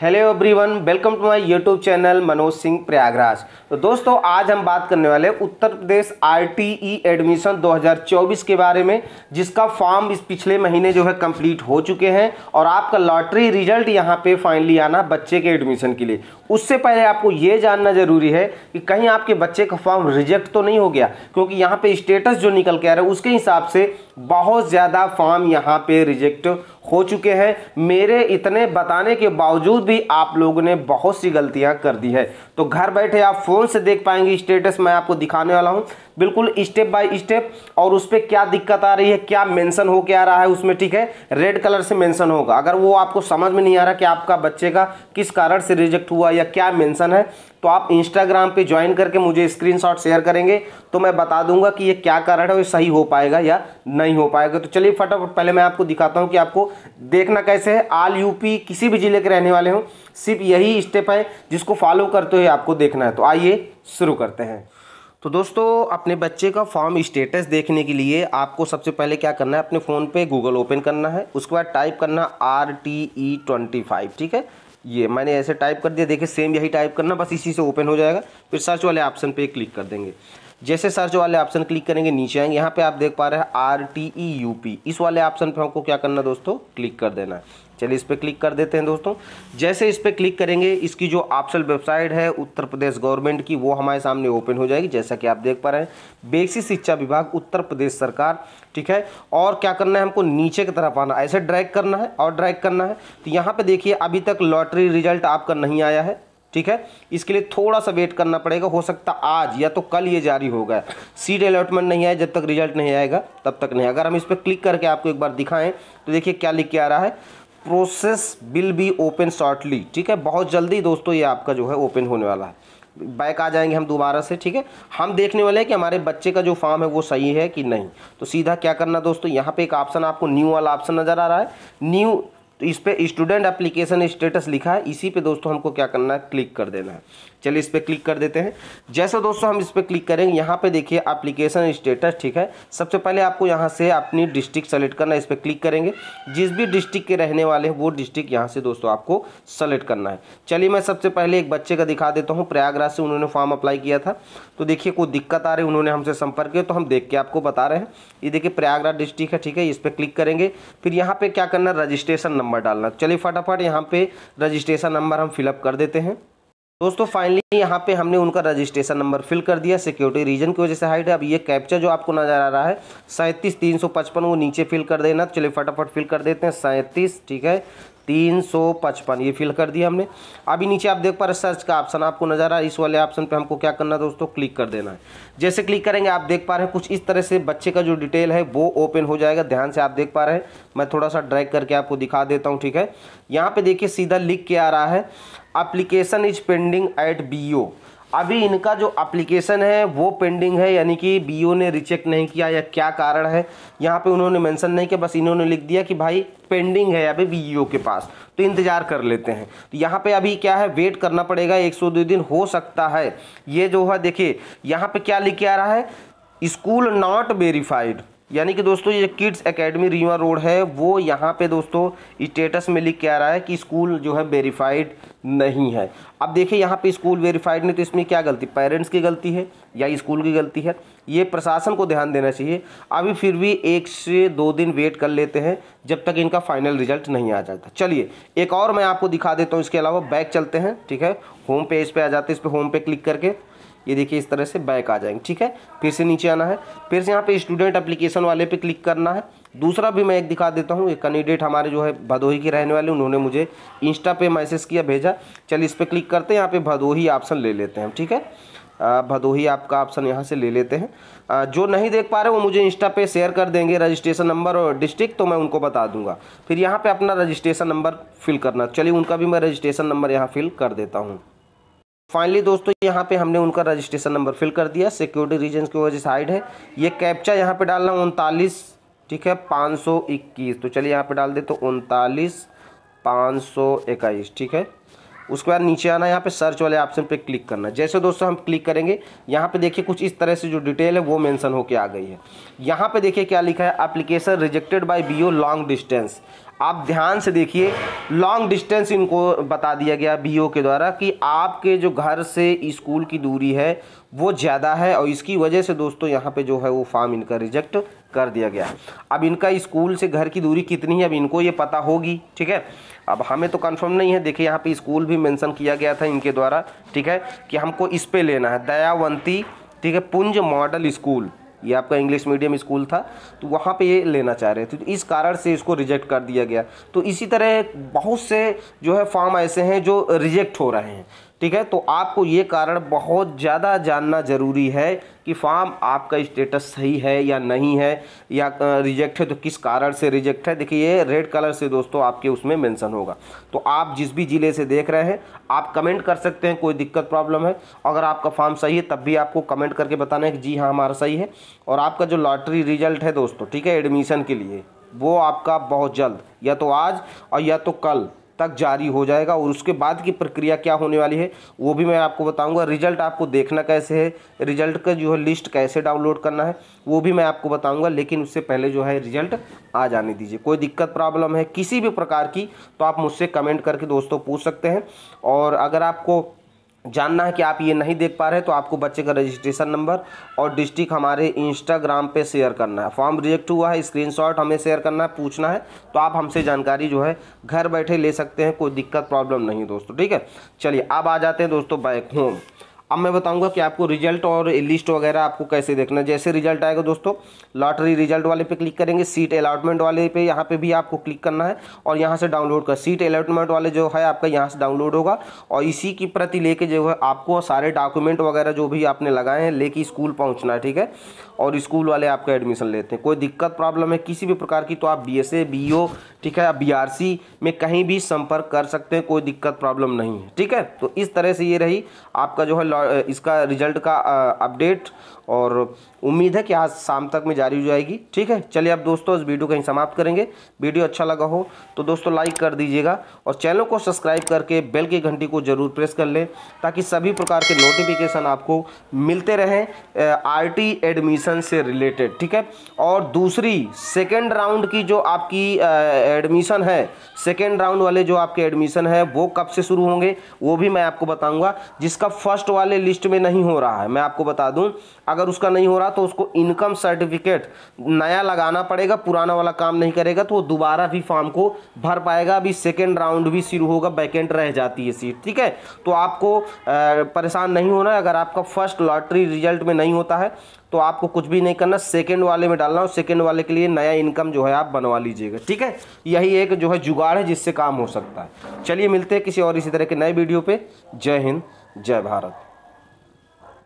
hello everyone welcome to my YouTube channel Manoj Singh Prayagraj तो दोस्तों आज हम बात करने वाले उत्तर प्रदेश आरटीई एडमिशन 2024 के बारे में जिसका फॉर्म इस पिछले महीने जो है कंप्लीट हो चुके हैं और आपका लॉटरी रिजल्ट यहां पे फाइनली आना बच्चे के एडमिशन के लिए उससे पहले आपको ये जानना जरूरी है कि कहीं आपके बच्चे का फॉर्म रिजेक्ट तो नहीं हो गया क्योंकि यहाँ पर स्टेटस जो निकल के आ रहा है उसके हिसाब से बहुत ज़्यादा फॉर्म यहाँ पर रिजेक्ट हो चुके हैं मेरे इतने बताने के बावजूद भी आप लोगों ने बहुत सी गलतियां कर दी है तो घर बैठे आप फ़ोन से देख पाएंगे स्टेटस मैं आपको दिखाने वाला हूं बिल्कुल स्टेप बाय स्टेप और उस पर क्या दिक्कत आ रही है क्या मेंशन के आ रहा है उसमें ठीक है रेड कलर से मेंशन होगा अगर वो आपको समझ में नहीं आ रहा कि आपका बच्चे का किस कारण से रिजेक्ट हुआ या क्या मेंशन है तो आप इंस्टाग्राम पे ज्वाइन करके मुझे स्क्रीनशॉट शेयर करेंगे तो मैं बता दूंगा कि ये क्या कारण है वो सही हो पाएगा या नहीं हो पाएगा तो चलिए फटाफट पहले मैं आपको दिखाता हूँ कि आपको देखना कैसे है आल यूपी किसी भी ज़िले के रहने वाले हों सिर्फ यही स्टेप है जिसको फॉलो करते हुए आपको देखना है तो आइए शुरू करते हैं तो दोस्तों अपने बच्चे का फॉर्म स्टेटस देखने के लिए आपको सबसे पहले क्या करना है अपने फ़ोन पे गूगल ओपन करना है उसके बाद टाइप करना R T E twenty five ठीक है ये मैंने ऐसे टाइप कर दिया देखिए सेम यही टाइप करना बस इसी से ओपन हो जाएगा फिर सर्च वाले ऑप्शन पे क्लिक कर देंगे जैसे सर्च वाले ऑप्शन क्लिक करेंगे नीचे आएंगे यहाँ पे आप देख पा रहे हैं R T E U P इस वाले ऑप्शन पे हमको क्या करना दोस्तों क्लिक कर देना है चलिए इस पर क्लिक कर देते हैं दोस्तों जैसे इस पर क्लिक करेंगे इसकी जो ऑप्शन वेबसाइट है उत्तर प्रदेश गवर्नमेंट की वो हमारे सामने ओपन हो जाएगी जैसा कि आप देख पा रहे हैं बेसिक शिक्षा विभाग उत्तर प्रदेश सरकार ठीक है और क्या करना है हमको नीचे की तरफ आना ऐसे ड्रैग करना है और ड्रैग करना है तो यहाँ पे देखिए अभी तक लॉटरी रिजल्ट आपका नहीं आया है ठीक है इसके लिए थोड़ा सा वेट करना पड़ेगा हो सकता आज या तो कल ये जारी होगा सीट अलॉटमेंट नहीं आए जब तक रिजल्ट नहीं आएगा तब तक नहीं अगर हम इस पर क्लिक करके आपको एक बार दिखाएं तो देखिए क्या लिख के आ रहा है process will be open shortly ठीक है बहुत जल्दी दोस्तों ये आपका जो है ओपन होने वाला है बैक आ जाएंगे हम दोबारा से ठीक है हम देखने वाले हैं कि हमारे बच्चे का जो फॉर्म है वो सही है कि नहीं तो सीधा क्या करना दोस्तों यहाँ पे एक ऑप्शन आपको न्यू वाला ऑप्शन नज़र आ रहा है न्यू तो इस पर स्टूडेंट एप्लीकेशन स्टेटस लिखा है इसी पे दोस्तों हमको क्या करना है क्लिक कर देना है चलिए इस पर क्लिक कर देते हैं जैसे दोस्तों हम इस पर क्लिक करेंगे यहाँ पे देखिए एप्लीकेशन स्टेटस ठीक है सबसे पहले आपको यहाँ से अपनी डिस्ट्रिक्ट सेलेक्ट करना है इस पर क्लिक करेंगे जिस भी डिस्ट्रिक्ट के रहने वाले हैं वो डिस्ट्रिक्ट यहाँ से दोस्तों आपको सेलेक्ट करना है चलिए मैं सबसे पहले एक बच्चे का दिखा देता हूँ प्रयागराज से उन्होंने फॉर्म अप्लाई किया था तो देखिए कोई दिक्कत आ रही है उन्होंने हमसे संपर्क किया तो हम देख के आपको बता रहे हैं ये देखिए प्रयागराज डिस्ट्रिक्ट है ठीक है इस पर क्लिक करेंगे फिर यहाँ पर क्या करना रजिस्ट्रेशन नंबर नंबर डालना चलिए फटाफट यहाँ पे रजिस्ट्रेशन नंबर हम फिलअप कर देते हैं दोस्तों फाइनली यहाँ पे हमने उनका रजिस्ट्रेशन नंबर फिल कर दिया सिक्योरिटी रीजन की वजह से हाइट है अब ये कैप्चर जो आपको नज़र आ रहा है सैंतीस तीन सौ पचपन वो नीचे फिल कर देना चलिए फटाफट फिल कर देते हैं सैंतीस ठीक है तीन सौ पचपन ये फिल कर दिया हमने अभी नीचे आप देख पा रहे सर्च का ऑप्शन आपको नजर आ रहा है इस वाले ऑप्शन पे हमको क्या करना है दोस्तों क्लिक कर देना है जैसे क्लिक करेंगे आप देख पा रहे हैं कुछ इस तरह से बच्चे का जो डिटेल है वो ओपन हो जाएगा ध्यान से आप देख पा रहे हैं मैं थोड़ा सा ड्रैग करके आपको दिखा देता हूँ ठीक है यहाँ पे देखिए सीधा लिख के आ रहा है application is pending at B अभी इनका जो अप्लीकेशन है वो पेंडिंग है यानी कि बीओ ने रिजेक्ट नहीं किया या क्या कारण है यहाँ पे उन्होंने मेंशन नहीं किया बस इन्होंने लिख दिया कि भाई पेंडिंग है अभी बीईओ के पास तो इंतज़ार कर लेते हैं तो यहाँ पे अभी क्या है वेट करना पड़ेगा एक सौ दो दिन हो सकता है ये जो है देखिए यहाँ पे क्या लिख के आ रहा है स्कूल नॉट वेरीफाइड यानी कि दोस्तों ये किड्स एकेडमी रीवा रोड है वो यहाँ पे दोस्तों स्टेटस में लिख के आ रहा है कि स्कूल जो है वेरीफाइड नहीं है अब देखिए यहाँ पे स्कूल वेरीफाइड नहीं तो इसमें क्या गलती पेरेंट्स की गलती है या स्कूल की गलती है ये प्रशासन को ध्यान देना चाहिए अभी फिर भी एक से दो दिन वेट कर लेते हैं जब तक इनका फाइनल रिजल्ट नहीं आ जाता चलिए एक और मैं आपको दिखा देता हूँ इसके अलावा बैक चलते हैं ठीक है होम पेज पर आ जाते हैं इस पर होम पे क्लिक करके ये देखिए इस तरह से बैक आ जाएंगे ठीक है फिर से नीचे आना है फिर से यहाँ पे स्टूडेंट एप्लीकेशन वाले पे क्लिक करना है दूसरा भी मैं एक दिखा देता हूँ एक कैंडिडेट हमारे जो है भदोही के रहने वाले उन्होंने मुझे इंस्टा पे मैसेज किया भेजा चलिए इस पर क्लिक करते हैं यहाँ पे भदोही ऑप्शन ले लेते हैं ठीक है भदोही आपका ऑप्शन यहाँ से ले लेते हैं जो नहीं देख पा रहे वो मुझे इंस्टा पे शेयर कर देंगे रजिस्ट्रेशन नंबर और डिस्ट्रिक्ट तो मैं उनको बता दूंगा फिर यहाँ पे अपना रजिस्ट्रेशन नंबर फिल करना चलिए उनका भी मैं रजिस्ट्रेशन नंबर यहाँ फिल कर देता हूँ फाइनली दोस्तों यहाँ पे हमने उनका रजिस्ट्रेशन नंबर फिल कर दिया सिक्योरिटी रीजन की वजह से हाइड है ये कैप्चा यहाँ पे डालना उनतालीस ठीक है पाँच सौ इक्कीस तो चलिए यहाँ पे डाल दे तो उनतालीस पाँच सौ इक्कीस ठीक है उसके बाद नीचे आना यहाँ पे सर्च वाले ऑप्शन पे क्लिक करना जैसे दोस्तों हम क्लिक करेंगे यहाँ पे देखिए कुछ इस तरह से जो डिटेल है वो मेंशन होके आ गई है यहाँ पे देखिए क्या लिखा है application rejected by BO long distance आप ध्यान से देखिए लॉन्ग डिस्टेंस इनको बता दिया गया बीओ के द्वारा कि आपके जो घर से स्कूल की दूरी है वो ज़्यादा है और इसकी वजह से दोस्तों यहाँ पर जो है वो फॉर्म इनका रिजेक्ट कर दिया गया अब इनका स्कूल से घर की दूरी कितनी है अब इनको ये पता होगी ठीक है अब हमें तो कंफर्म नहीं है देखिए यहाँ पे स्कूल भी मेंशन किया गया था इनके द्वारा ठीक है कि हमको इस पे लेना है दयावंती ठीक है पुंज मॉडल स्कूल ये आपका इंग्लिश मीडियम स्कूल था तो वहाँ पे ये लेना चाह रहे थे तो इस कारण से इसको रिजेक्ट कर दिया गया तो इसी तरह बहुत से जो है फॉर्म ऐसे हैं जो रिजेक्ट हो रहे हैं ठीक है तो आपको ये कारण बहुत ज़्यादा जानना ज़रूरी है कि फॉर्म आपका स्टेटस सही है या नहीं है या रिजेक्ट है तो किस कारण से रिजेक्ट है देखिए ये रेड कलर से दोस्तों आपके उसमें मेंशन होगा तो आप जिस भी ज़िले से देख रहे हैं आप कमेंट कर सकते हैं कोई दिक्कत प्रॉब्लम है अगर आपका फॉर्म सही है तब भी आपको कमेंट करके बताना है कि जी हाँ हमारा सही है और आपका जो लॉटरी रिजल्ट है दोस्तों ठीक है एडमिशन के लिए वो आपका बहुत जल्द या तो आज और या तो कल तक जारी हो जाएगा और उसके बाद की प्रक्रिया क्या होने वाली है वो भी मैं आपको बताऊंगा रिजल्ट आपको देखना कैसे है रिजल्ट का जो है लिस्ट कैसे डाउनलोड करना है वो भी मैं आपको बताऊंगा लेकिन उससे पहले जो है रिजल्ट आ जाने दीजिए कोई दिक्कत प्रॉब्लम है किसी भी प्रकार की तो आप मुझसे कमेंट करके दोस्तों पूछ सकते हैं और अगर आपको जानना है कि आप ये नहीं देख पा रहे तो आपको बच्चे का रजिस्ट्रेशन नंबर और डिस्ट्रिक्ट हमारे इंस्टाग्राम पे शेयर करना है फॉर्म रिजेक्ट हुआ है स्क्रीनशॉट हमें शेयर करना है पूछना है तो आप हमसे जानकारी जो है घर बैठे ले सकते हैं कोई दिक्कत प्रॉब्लम नहीं दोस्तों ठीक है चलिए अब आ जाते हैं दोस्तों बैक होम अब मैं बताऊंगा कि आपको रिजल्ट और लिस्ट वगैरह आपको कैसे देखना है जैसे रिजल्ट आएगा दोस्तों लॉटरी रिजल्ट वाले पे क्लिक करेंगे सीट अलाटमेंट वाले पे यहाँ पे भी आपको क्लिक करना है और यहाँ से डाउनलोड कर सीट अलाटमेंट वाले जो है आपका यहाँ से डाउनलोड होगा और इसी की प्रति लेके जो है आपको सारे डॉक्यूमेंट वगैरह जो भी आपने लगाए हैं लेके स्कूल पहुँचना है ठीक है और स्कूल वाले आपका एडमिशन लेते हैं कोई दिक्कत प्रॉब्लम है किसी भी प्रकार की तो आप बी एस ठीक है बी में कहीं भी संपर्क कर सकते हैं कोई दिक्कत प्रॉब्लम नहीं है ठीक है तो इस तरह से ये रही आपका जो है इसका रिजल्ट का अपडेट और उम्मीद है कि आज शाम तक में जारी हो जाएगी ठीक है चलिए अब दोस्तों इस वीडियो कहीं समाप्त करेंगे वीडियो अच्छा लगा हो तो दोस्तों लाइक कर दीजिएगा और चैनल को सब्सक्राइब करके बेल की घंटी को ज़रूर प्रेस कर लें ताकि सभी प्रकार के नोटिफिकेशन आपको मिलते रहें आर एडमिशन से रिलेटेड ठीक है और दूसरी सेकेंड राउंड की जो आपकी एडमिशन है सेकेंड राउंड वाले जो आपके एडमिशन है वो कब से शुरू होंगे वो भी मैं आपको बताऊँगा जिसका फर्स्ट वाले वाले लिस्ट में नहीं हो रहा है मैं आपको बता दूं अगर उसका नहीं हो रहा तो उसको इनकम सर्टिफिकेट नया लगाना पड़ेगा पुराना वाला काम नहीं करेगा तो वो दोबारा भी फॉर्म को भर पाएगा अभी सेकेंड राउंड भी शुरू होगा वैकेंट रह जाती है सीट ठीक है तो आपको परेशान नहीं होना अगर आपका फर्स्ट लॉटरी रिजल्ट में नहीं होता है तो आपको कुछ भी नहीं करना सेकेंड वाले में डालना और सेकेंड वाले के लिए नया इनकम जो है आप बनवा लीजिएगा ठीक है यही एक जो है जुगाड़ है जिससे काम हो सकता है चलिए मिलते हैं किसी और इसी तरह के नए वीडियो पे जय हिंद जय भारत